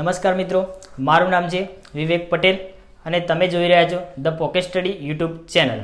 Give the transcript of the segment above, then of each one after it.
નમસ્કાર મિત્રો મારું નામ છે વિવેક પટેલ અને તમે જોઈ રહ્યા છો the pocket study YouTube channel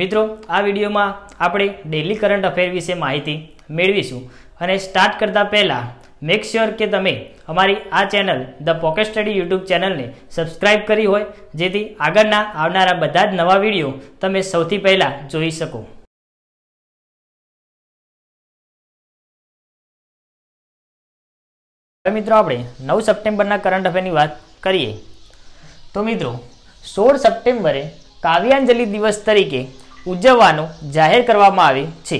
મિત્રો આ વિડીયોમાં આપણે ડેલી કરંટ અફેર વિશે માહિતી મેળવીશું અને સ્ટાર્ટ કરતાં પહેલાં મેક શ્યોર કે તમે અમારી આ channel the pocket study YouTube ચેનલને સબસ્ક્રાઈબ કરી હોય જેથી આગળના આવનારા બધા જ નવા વિડીયો તમે સૌથી પહેલાં જોઈ શકો મિત્રો આપણે નવ સપ્ટેમ્બરના કરંટ અફેરની વાત કરીએ તો મિત્રો સોળ સપ્ટેમ્બરે કાવ્યાંજલિ દિવસ તરીકે ઉજવવાનું જાહેર કરવામાં આવે છે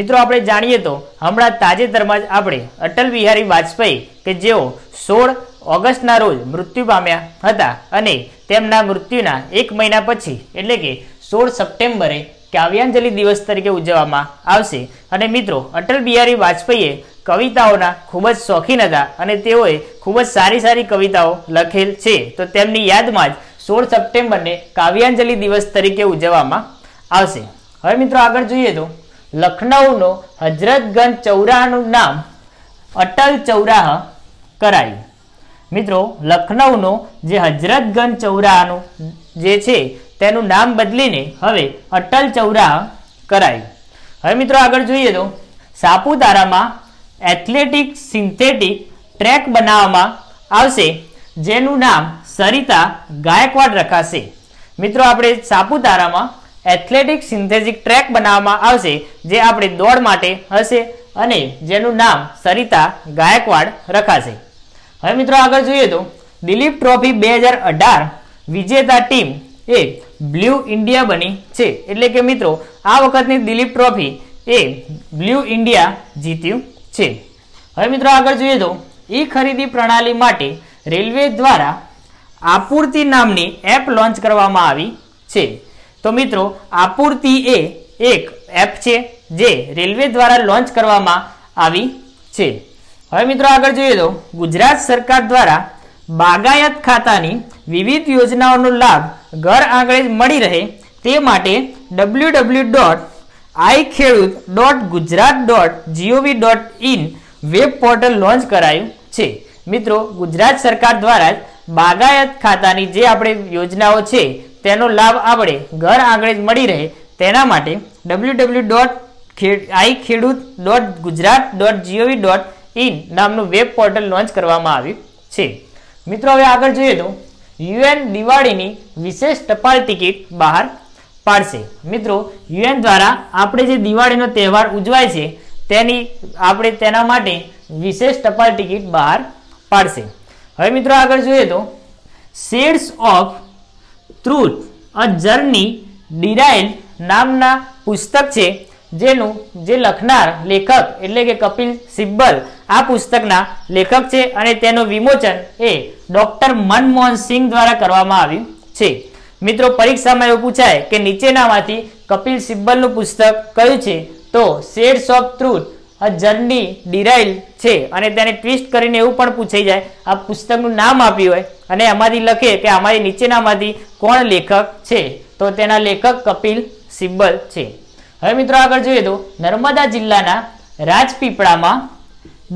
મિત્રો આપણે જાણીએ તો હમણાં તાજેતરમાં જ આપણે અટલ બિહારી વાજપેયી કે જેઓ સોળ ઓગસ્ટના રોજ મૃત્યુ પામ્યા હતા અને તેમના મૃત્યુના એક મહિના પછી એટલે કે સોળ સપ્ટેમ્બરે કાવ્યાંજલિ દિવસ તરીકે ઉજવવામાં આવશે અને મિત્રો અટલ બિહારી વાજપેયીએ કવિતાઓના ખૂબ જ શોખીન હતા અને તેઓએ ખૂબ જ સારી સારી કવિતાઓ લખેલ છે તો તેમની યાદમાં જ સોળ સપ્ટેમ્બરને કાવ્યાંજલિ દિવસ તરીકે ઉજવવામાં આવશે હવે મિત્રો આગળ જોઈએ તો લખનઉનો હજરતગંજ ચૌરાહનું નામ અટલ ચૌરાહ કરાયું મિત્રો લખનઉનો જે હજરતગંજ ચૌરાહનું જે છે તેનું નામ બદલીને હવે અટલ ચૌરા કરાયું હવે મિત્રો આગળ જોઈએ તો સાપુતારામાં એથ્લેટિક સિન્થેટિક ટ્રેક બનાવવામાં આવશે જેનું નામ સરિતા ગાયકવાડ રખાશે મિત્રો આપણે સાપુતારામાં એથ્લેટિક સિન્થેટિક ટ્રેક બનાવવામાં આવશે જે આપણે દોડ માટે હશે અને જેનું નામ સરિતા ગાયકવાડ રખાશે હવે મિત્રો આગળ જોઈએ તો દિલીપ ટ્રોફી બે વિજેતા ટીમ એ બ્લુ ઇન્ડિયા બની છે એટલે કે મિત્રો આ વખતની દિલીપ ટ્રોફી એ બ્લુ ઇન્ડિયા જીત્યું છે હવે મિત્રો આગળ જોઈએ તો ઈ ખરીદી પ્રણાલી માટે રેલવે દ્વારા આપૂર્તિ નામની એપ લોન્ચ કરવામાં આવી છે તો મિત્રો આપૂર્તિ એ એક એપ છે જે રેલવે દ્વારા લોન્ચ કરવામાં આવી છે હવે મિત્રો આગળ જોઈએ તો ગુજરાત સરકાર દ્વારા બાગાયત ખાતાની વિવિધ યોજનાઓનો લાભ ઘર આંગળે જ મળી રહે તે માટે W W dot I Khedut dot Gujarat dot GOV dot in web portal launch કરાયું છે મિત્રો ગુજરાત સરકાર દ્વારા જ બાગાયત ખાતાની જે આપણે યોજનાઓ છે તેનો લાભ આપણે ઘર આંગળે જ મળી રહે તેના માટે W W dot I Khedut dot Gujarat dot GOV dot in નામનું વેબ પોર્ટલ લોન્ચ કરવામાં આવ્યું છે મિત્રો હવે આગળ જોઈએ તો યુએન દિવાળીની વિશેષ ટપાલ ટિકિટ બહાર પાડશે મિત્રો યુએન દ્વારા આપણે જે દિવાળીનો તહેવાર ઉજવાય છે તેની આપણે તેના માટે વિશેષ ટપાલ ટિકિટ બહાર પાડશે હવે મિત્રો આગળ જોઈએ તો shades of truth a journey derail નામના પુસ્તક છે જેનું જે લખનાર લેખક એટલે કે કપિલ સિબ્બલ આ પુસ્તકના લેખક છે અને તેનું વિમોચન એ ડોક્ટર મનમોહન સિંહ દ્વારા કરવામાં આવ્યું છે મિત્રો પરીક્ષામાં એવું પૂછાય કે નીચેનામાંથી કપિલ સિબ્બલનું પુસ્તક કયું છે તો shades of truth a journey derail છે અને તેને ટ્વિસ્ટ કરીને એવું પણ પૂછાઈ જાય આ પુસ્તકનું નામ આપ્યું હોય અને એમાંથી લખે કે અમારી નીચેનામાંથી કોણ લેખક છે તો તેના લેખક કપિલ સિબ્બલ છે હવે મિત્રો આગળ જોઈએ તો નર્મદા જિલ્લાના રાજપીપળામાં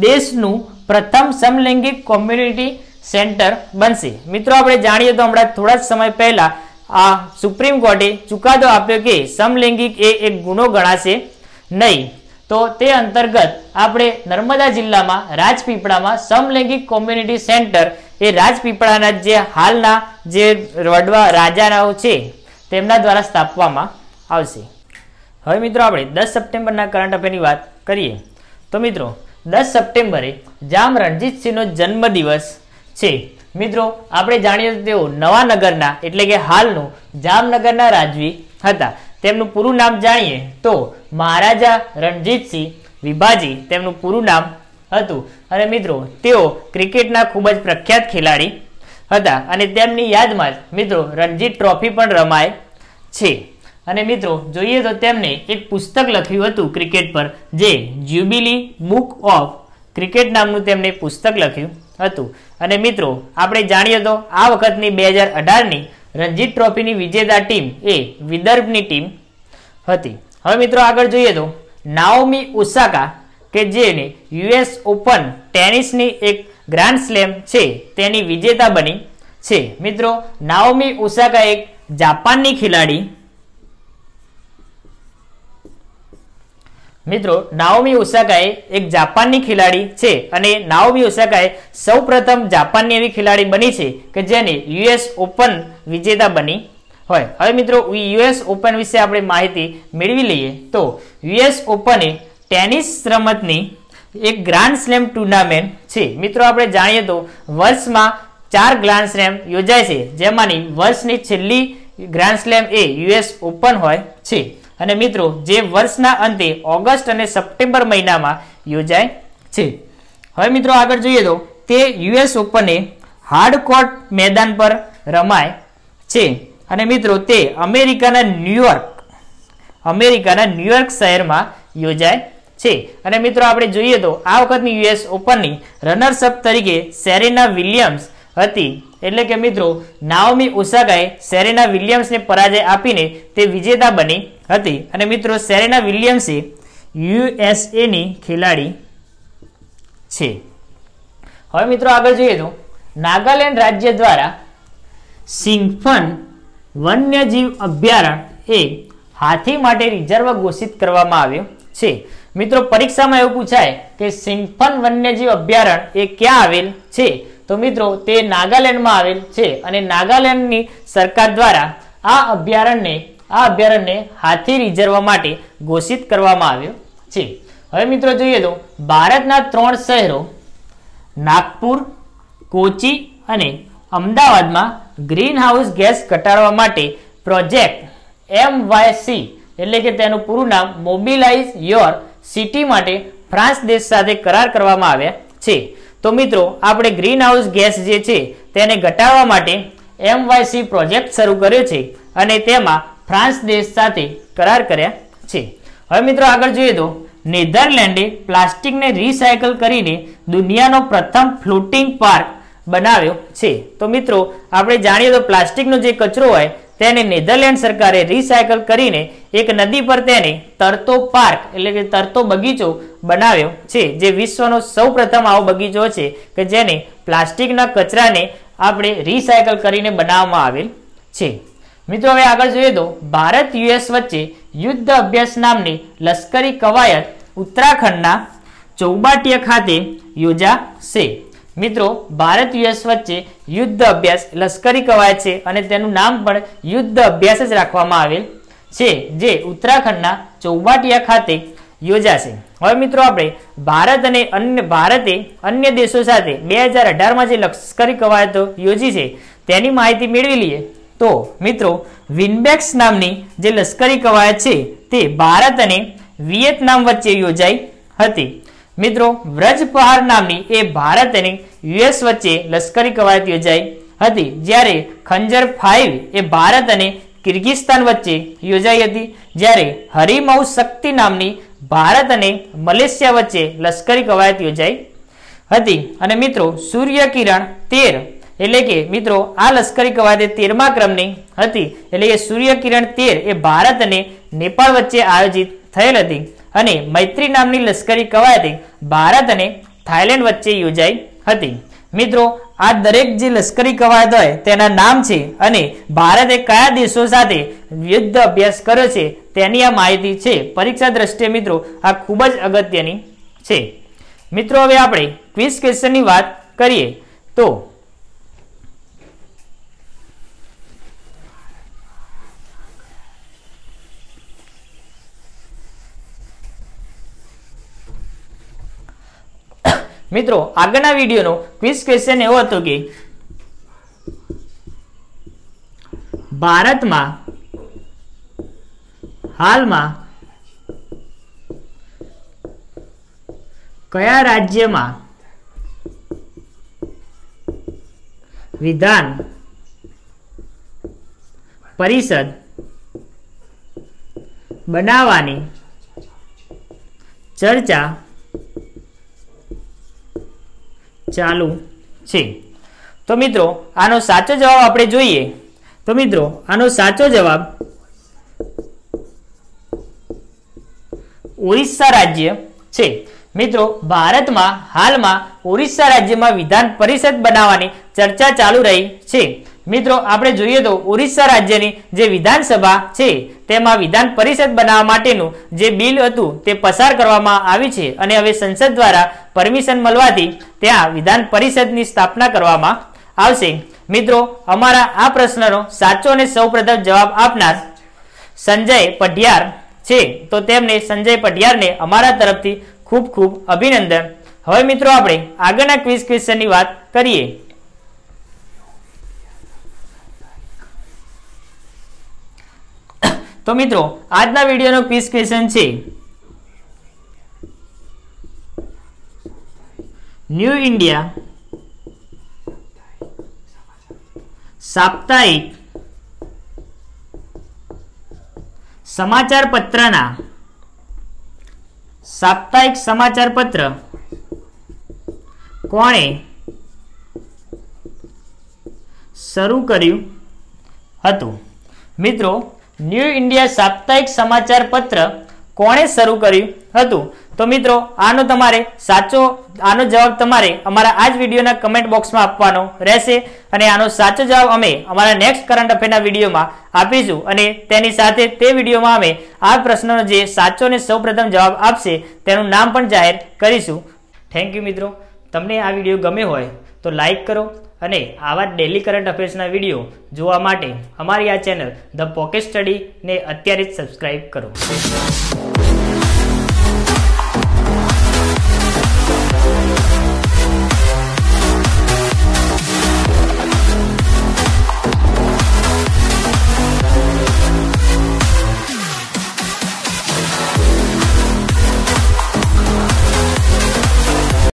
દેશનું પ્રથમ સમલૈંગિક કોમ્યુનિટી સેન્ટર બનશે મિત્રો આપણે જાણીએ તો હમણાં થોડા જ સમય પહેલા આ સુપ્રીમ કોર્ટે ચુકાદો આપ્યો કે સમલૈંગિક એ એક ગુનો ગણાશે નહીં તો તે અંતર્ગત આપણે નર્મદા જિલ્લામાં રાજપીપળામાં સમલૈંગિક કોમ્યુનિટી સેન્ટર એ રાજપીપળાના જે હાલના જે વડવા રાજારાઓ છે તેમના દ્વારા સ્થાપવામાં આવશે હવે મિત્રો આપણે દસ સપ્ટેમ્બરના કરંટ અફેરની વાત કરીએ તો મિત્રો દસ સપ્ટેમ્બરે જામ રણજીતસિંહનો જન્મદિવસ છે મિત્રો આપણે જાણીએ તો તેઓ નવાનગરના એટલે કે હાલનું જામનગરના રાજવી હતા તેમનું પૂરું નામ જાણીએ તો મહારાજા રણજીતસિંહ વિભાજી તેમનું પૂરું નામ હતું અને મિત્રો તેઓ ક્રિકેટના ખૂબ જ પ્રખ્યાત ખેલાડી હતા અને તેમની યાદમાં જ મિત્રો રણજીત ટ્રોફી પણ રમાય છે અને મિત્રો જોઈએ તો તેમણે એક પુસ્તક લખ્યું હતું ક્રિકેટ પર જે જ્યુબિલી બુક ઓફ ક્રિકેટ નામનું તેમણે પુસ્તક લખ્યું હતું અને મિત્રો આપણે જાણીએ તો આ વખતની બે હજાર અઢારની રણજીત ટ્રોફીની વિજેતા ટીમ એ વિદર્ભની ટીમ હતી હવે મિત્રો આગળ જોઈએ તો નાઓમી ઓસાકા કે જેને યુએસ ઓપન ટેનિસની એક ગ્રાન્ડ સ્લેમ છે તેની વિજેતા બની છે મિત્રો નાઓમી ઓસાકા એક જાપાનની ખેલાડી મિત્રો નાઓમી ઓસાકાએ એક જાપાનની ખેલાડી છે અને નાઓમી ઓસાકાએ સૌપ્રથમ જાપાનની એવી ખેલાડી બની છે કે જેને યુએસ ઓપન વિજેતા બની હોય હવે મિત્રો યુએસ ઓપન વિશે આપણે માહિતી મેળવી લઈએ તો યુએસ ઓપન એ ટેનિસ રમતની એક ગ્રાન્ડ સ્લેમ ટુર્નામેન્ટ છે મિત્રો આપણે જાણીએ તો વર્ષમાં ચાર ગ્રાન્ડ સ્લેમ યોજાય છે જેમાંની વર્ષની છેલ્લી ગ્રાન્ડ સ્લેમ એ યુએસ ઓપન હોય છે અને મિત્રો જે વર્ષના અંતે ઓગસ્ટ અને સપ્ટેમ્બર મહિનામાં યોજાય છે હવે મિત્રો આગળ જોઈએ તો તે યુએસ ઓપને હાર્ડ કોર્ટ મેદાન પર રમાય છે અને મિત્રો તે અમેરિકાના ન્યુયોર્ક અમેરિકાના ન્યુયોર્ક શહેરમાં યોજાય છે અને મિત્રો આપણે જોઈએ તો આ વખતની યુએસ ઓપનની રનર્સઅપ તરીકે સેરેના વિલિયમ્સ હતી એટલે કે મિત્રો નાઓમી ઓસાકાએ સેરેના વિલિયમ્સને પરાજય આપીને તે વિજેતા બની હતી અને મિત્રો સેરેના વિલિયમ્સે યુએસએની ખેલાડી છે હવે મિત્રો આગળ જોઈએ તો નાગાલેન્ડ રાજ્ય દ્વારા સિંફન વન્યજીવ અભયારણ્ય એ હાથી માટે રિઝર્વ ઘોષિત કરવામાં આવ્યો છે મિત્રો પરીક્ષામાં એવું પૂછાય કે સિંગફન વન્યજીવ અભયારણ્ય એ ક્યાં આવેલ છે તો મિત્રો તે નાગાલેન્ડમાં આવેલ છે અને નાગાલેન્ડની સરકાર દ્વારા આ અભયારણ્યને આ અભયારણ્યને હાથી રીઝર્વ માટે ઘોષિત કરવામાં આવ્યો છે હવે મિત્રો જોઈએ તો ભારતના ત્રણ શહેરો નાગપુર કોચી અને અમદાવાદમાં ગ્રીન હાઉસ ગેસ ઘટાડવા માટે પ્રોજેક્ટ એમ એટલે કે તેનું પૂરું નામ મોબિલાઇઝ યોર સિટી માટે ફ્રાન્સ દેશ સાથે કરાર કરવામાં આવ્યા છે તો મિત્રો આપણે ગ્રીન હાઉસ ગેસ જે છે તેને ઘટાડવા માટે એમવાયસી પ્રોજેક્ટ શરૂ કર્યો છે અને તેમાં ફ્રાન્સ દેશ સાથે કરાર કર્યા છે હવે મિત્રો આગળ જોઈએ તો નેધરલેન્ડે પ્લાસ્ટિકને રિસાયકલ કરીને દુનિયાનો પ્રથમ ફ્લોટિંગ પાર્ક બનાવ્યો છે તો મિત્રો આપણે જાણીએ તો પ્લાસ્ટિકનો જે કચરો હોય તેને નેધરલેન્ડ સરકારે રિસાયકલ કરીને એક નદી પર તેને તરતો પાર્ક એટલે કે તરતો બગીચો બનાવ્યો છે જે વિશ્વનો સૌપ્રથમ આવો બગીચો છે કે જેને પ્લાસ્ટિકના કચરાને આપણે રિસાયકલ કરીને બનાવવામાં આવેલ છે મિત્રો હવે આગળ જોઈએ તો ભારત યુએસ વચ્ચે યુદ્ધ અભ્યાસ નામની લશ્કરી કવાયત ઉત્તરાખંડના ચૌબાટિયા ખાતે યોજાશે મિત્રો ભારત યુએસ વચ્ચે યુદ્ધ અભ્યાસ લશ્કરી કવાયત છે અને તેનું નામ પણ યુદ્ધ અભ્યાસ જ રાખવામાં આવેલ છે જે ઉત્તરાખંડના ચોબાટિયા ખાતે યોજાશે હવે મિત્રો આપણે ભારત અને અન્ય ભારતે અન્ય દેશો સાથે બે હજાર અઢારમાં જે લશ્કરી કવાયતો યોજી છે તેની માહિતી મેળવી લઈએ તો મિત્રો વિનબેક્સ નામની જે લશ્કરી કવાયત છે તે ભારત અને વિયેતનામ વચ્ચે યોજાઈ હતી મિત્રો વ્રજપહાર નામની એ ભારત અને યુએસ વચ્ચે લશ્કરી કવાયત યોજાઈ હતી જ્યારે ખંજર ફાઇવ એ ભારત અને કિર્ગિસ્તાન વચ્ચે યોજાઈ હતી જ્યારે હરિમૌ શક્તિ નામની ભારત અને મલેશિયા વચ્ચે લશ્કરી કવાયત યોજાઈ હતી અને મિત્રો સૂર્યકિરણ તેર એટલે કે મિત્રો આ લશ્કરી કવાયત તેરમા ક્રમની હતી એટલે કે સૂર્યકિરણ તેર એ ભારત અને નેપાળ વચ્ચે આયોજિત થયેલ હતી અને મૈત્રી નામની લશ્કરી કવાયતી ભારત અને થાઇલેન્ડ વચ્ચે યોજાઈ હતી મિત્રો આ દરેક જે લશ્કરી કવાયત હોય તેના નામ છે અને ભારતે કયા દેશો સાથે યુદ્ધ અભ્યાસ કર્યો છે તેની આ માહિતી છે પરીક્ષા દ્રષ્ટિએ મિત્રો આ ખૂબ જ અગત્યની છે મિત્રો હવે આપણે ક્વિઝ ક્વેશ્ચનની વાત કરીએ તો મિત્રો આગળના વિડીયોનો ક્વિઝ ક્વેશ્ચન એવો હતો કે ભારતમાં હાલમાં કયા રાજ્યમાં વિધાન પરિષદ બનાવવાની ચર્ચા ચાલુ છે તો મિત્રો આનો સાચો જવાબ આપણે જોઈએ તો મિત્રો આનો સાચો જવાબ ઓરિસ્સા રાજ્ય છે મિત્રો ભારતમાં હાલમાં ઓરિસ્સા રાજ્યમાં વિધાન પરિષદ બનાવવાની ચર્ચા ચાલુ રહી છે મિત્રો આપણે જોઈએ તો ઓરિસ્સા રાજ્યની જે વિધાનસભા છે તેમાં વિધાન પરિષદ બનાવવા માટેનું જે બિલ હતું તે પસાર કરવામાં આવ્યું છે અને હવે સંસદ દ્વારા પરમિશન મળવાથી ત્યાં વિધાન પરિષદની સ્થાપના કરવામાં આવશે મિત્રો અમારા આ પ્રશ્નનો સાચો અને સૌપ્રથમ જવાબ આપનાર સંજય પઢિયાર છે તો તેમને સંજય પઢિયારને અમારા તરફથી ખૂબ ખૂબ અભિનંદન હવે મિત્રો આપણે આગળના ક્વિઝ ક્વેશ્ચનની વાત કરીએ તો મિત્રો આજના વિડીયોનો ક્વિઝ ક્વેશ્ચન છે ન્યૂ ઇન્ડિયા સાપ્તાહિક સમાચાર પત્રના સાપ્તાહિક સમાચાર પત્ર કોણે શરૂ કર્યું હતું મિત્રો ન્યૂ ઇન્ડિયા સાપ્તાહિક સમાચાર પત્ર કોણે શરૂ કર્યું હતું તો મિત્રો આનો તમારે સાચો આનો જવાબ તમારે અમારા આ જ વિડીયોના કમેન્ટ બોક્સમાં આપવાનો રહેશે અને આનો સાચો જવાબ અમે અમારા નેક્સ્ટ કરંટ અફેરના વિડીયોમાં આપીશું અને તેની સાથે તે વિડીયોમાં અમે આ પ્રશ્નનો જે સાચો અને સૌપ્રથમ જવાબ આપશે તેનું નામ પણ જાહેર કરીશું થેન્ક યુ મિત્રો તમને આ વિડીયો ગમે હોય તો લાઇક કરો અને આવા ડેલી કરંટ અફેર્સના વિડીયો જોવા માટે અમારી આ ચેનલ ધ પોકેટ સ્ટડીને અત્યારે જ સબસ્ક્રાઈબ કરો